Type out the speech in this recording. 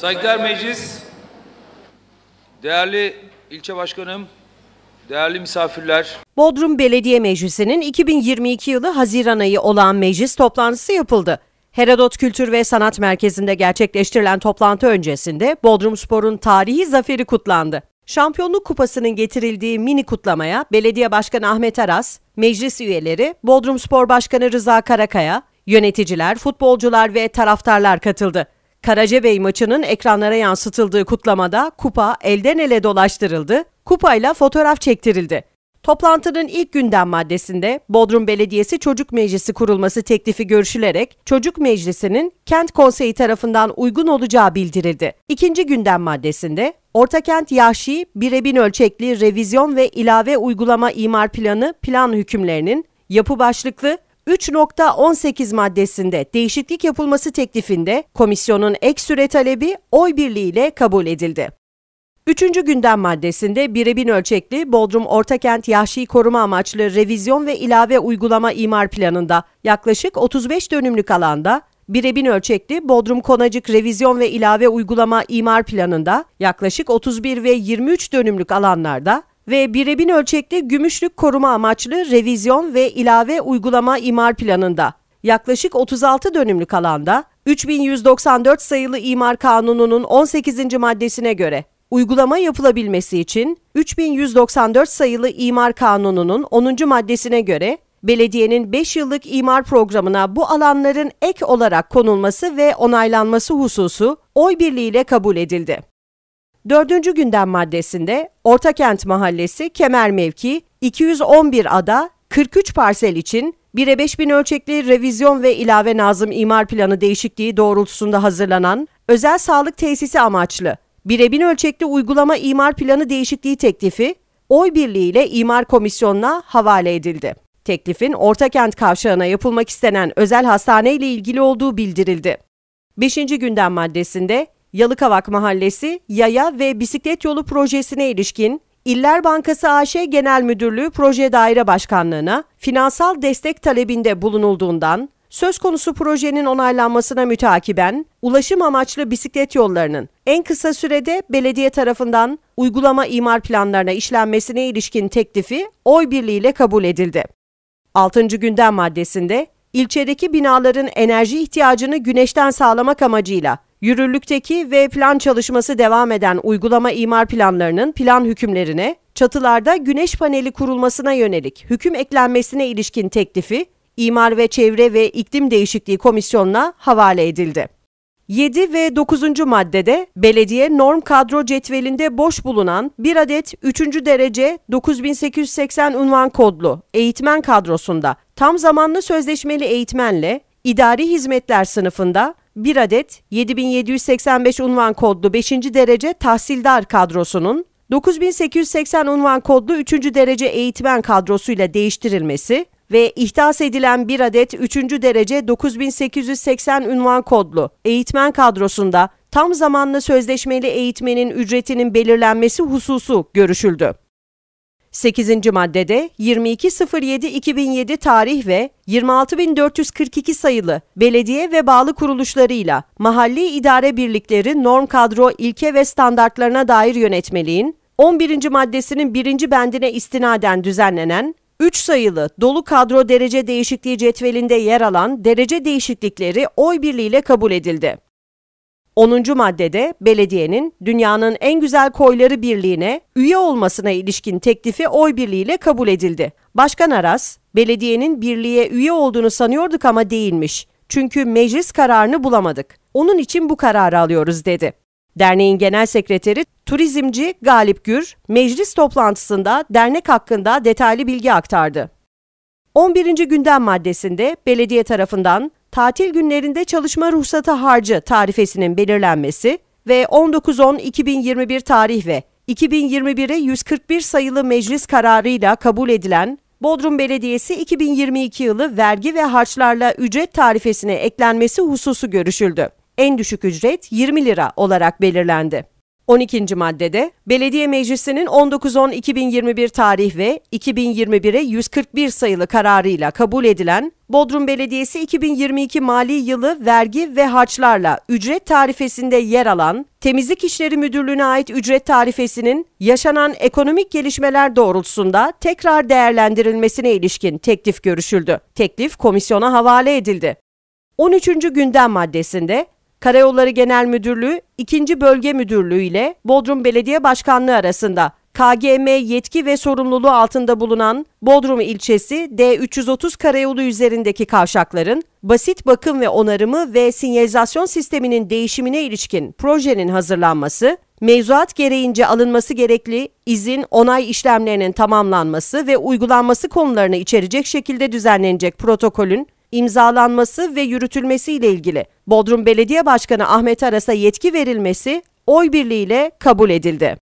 Saygıdeğer Meclis, değerli ilçe başkanım, Değerli misafirler. Bodrum Belediye Meclisi'nin 2022 yılı Haziran ayı olan meclis toplantısı yapıldı. Herodot Kültür ve Sanat Merkezi'nde gerçekleştirilen toplantı öncesinde Bodrum Spor'un tarihi zaferi kutlandı. Şampiyonluk kupasının getirildiği mini kutlamaya Belediye Başkanı Ahmet Aras, meclis üyeleri, Bodrum Spor Başkanı Rıza Karakaya, yöneticiler, futbolcular ve taraftarlar katıldı. Karacabey maçının ekranlara yansıtıldığı kutlamada kupa elden ele dolaştırıldı, kupayla fotoğraf çektirildi. Toplantının ilk gündem maddesinde Bodrum Belediyesi Çocuk Meclisi kurulması teklifi görüşülerek Çocuk Meclisi'nin kent konseyi tarafından uygun olacağı bildirildi. İkinci gündem maddesinde Ortakent Yahşi Birebin Ölçekli Revizyon ve ilave Uygulama imar Planı plan hükümlerinin yapı başlıklı 3.18 maddesinde değişiklik yapılması teklifinde komisyonun ek süre talebi oy birliğiyle kabul edildi. Üçüncü gündem maddesinde birebin ölçekli Bodrum Ortakent Yahşi Koruma Amaçlı Revizyon ve ilave Uygulama imar Planı'nda yaklaşık 35 dönümlük alanda birebin ölçekli Bodrum Konacık Revizyon ve ilave Uygulama imar Planı'nda yaklaşık 31 ve 23 dönümlük alanlarda ve birebin ölçekli gümüşlük koruma amaçlı revizyon ve ilave uygulama imar planında yaklaşık 36 dönümlük alanda 3194 sayılı İmar Kanunu'nun 18. maddesine göre uygulama yapılabilmesi için 3194 sayılı İmar Kanunu'nun 10. maddesine göre belediyenin 5 yıllık imar programına bu alanların ek olarak konulması ve onaylanması hususu oy birliğiyle kabul edildi. Dördüncü gündem maddesinde Ortakent Mahallesi Kemer Mevki 211 ada 43 parsel için 1'e 5000 ölçekli revizyon ve ilave nazım imar planı değişikliği doğrultusunda hazırlanan özel sağlık tesisi amaçlı 1'e 1000 ölçekli uygulama imar planı değişikliği teklifi oy birliğiyle imar komisyonuna havale edildi. Teklifin Ortakent kavşağına yapılmak istenen özel hastane ile ilgili olduğu bildirildi. 5. gündem maddesinde Yalıkavak Mahallesi Yaya ve Bisiklet Yolu projesine ilişkin İller Bankası AŞ Genel Müdürlüğü Proje Daire Başkanlığına finansal destek talebinde bulunulduğundan söz konusu projenin onaylanmasına mütakiben ulaşım amaçlı bisiklet yollarının en kısa sürede belediye tarafından uygulama imar planlarına işlenmesine ilişkin teklifi oy birliğiyle kabul edildi. 6. gündem maddesinde ilçedeki binaların enerji ihtiyacını güneşten sağlamak amacıyla Yürürlükteki ve plan çalışması devam eden uygulama imar planlarının plan hükümlerine, çatılarda güneş paneli kurulmasına yönelik hüküm eklenmesine ilişkin teklifi, İmar ve Çevre ve İklim Değişikliği Komisyonu'na havale edildi. 7 ve 9. maddede belediye norm kadro cetvelinde boş bulunan bir adet 3. derece 9880 unvan kodlu eğitmen kadrosunda tam zamanlı sözleşmeli eğitmenle idari hizmetler sınıfında 1 adet 7785 unvan kodlu 5. derece tahsildar kadrosunun 9880 unvan kodlu 3. derece eğitmen kadrosuyla değiştirilmesi ve ihdas edilen bir adet 3. derece 9880 unvan kodlu eğitmen kadrosunda tam zamanlı sözleşmeli eğitmenin ücretinin belirlenmesi hususu görüşüldü. 8. maddede 22.07.2007 tarih ve 26.442 sayılı belediye ve bağlı kuruluşlarıyla mahalli idare birlikleri norm kadro ilke ve standartlarına dair yönetmeliğin 11. maddesinin 1. bendine istinaden düzenlenen 3 sayılı dolu kadro derece değişikliği cetvelinde yer alan derece değişiklikleri oy birliğiyle kabul edildi. 10. maddede belediyenin dünyanın en güzel koyları birliğine üye olmasına ilişkin teklifi oy birliğiyle kabul edildi. Başkan Aras, belediyenin birliğe üye olduğunu sanıyorduk ama değilmiş. Çünkü meclis kararını bulamadık. Onun için bu kararı alıyoruz dedi. Derneğin genel sekreteri turizmci Galip Gür, meclis toplantısında dernek hakkında detaylı bilgi aktardı. 11. gündem maddesinde belediye tarafından tatil günlerinde çalışma ruhsatı harcı tarifesinin belirlenmesi ve 19.10.2021 tarih ve 2021'e 141 sayılı meclis kararıyla kabul edilen Bodrum Belediyesi 2022 yılı vergi ve harçlarla ücret tarifesine eklenmesi hususu görüşüldü. En düşük ücret 20 lira olarak belirlendi. 12. maddede Belediye Meclisi'nin 19.10.2021 tarih ve 2021'e 141 sayılı kararıyla kabul edilen Bodrum Belediyesi 2022 mali yılı vergi ve harçlarla ücret tarifesinde yer alan Temizlik İşleri Müdürlüğü'ne ait ücret tarifesinin yaşanan ekonomik gelişmeler doğrultusunda tekrar değerlendirilmesine ilişkin teklif görüşüldü. Teklif komisyona havale edildi. 13. gündem maddesinde Karayolları Genel Müdürlüğü 2. Bölge Müdürlüğü ile Bodrum Belediye Başkanlığı arasında KGM yetki ve sorumluluğu altında bulunan Bodrum ilçesi D330 karayolu üzerindeki kavşakların basit bakım ve onarımı ve sinyalizasyon sisteminin değişimine ilişkin projenin hazırlanması, mevzuat gereğince alınması gerekli izin onay işlemlerinin tamamlanması ve uygulanması konularını içerecek şekilde düzenlenecek protokolün imzalanması ve yürütülmesiyle ilgili Bodrum Belediye Başkanı Ahmet Aras'a yetki verilmesi oy birliğiyle kabul edildi.